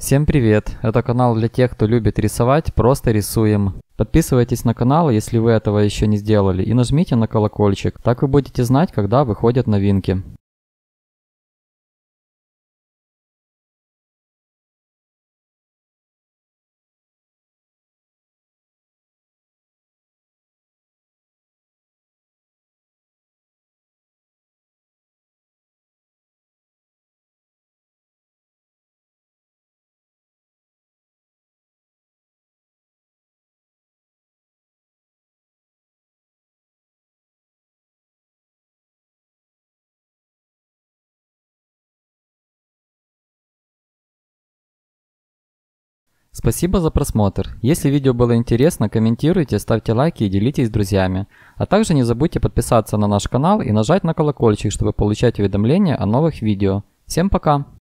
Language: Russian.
Всем привет! Это канал для тех, кто любит рисовать, просто рисуем. Подписывайтесь на канал, если вы этого еще не сделали, и нажмите на колокольчик. Так вы будете знать, когда выходят новинки. Спасибо за просмотр. Если видео было интересно, комментируйте, ставьте лайки и делитесь с друзьями. А также не забудьте подписаться на наш канал и нажать на колокольчик, чтобы получать уведомления о новых видео. Всем пока!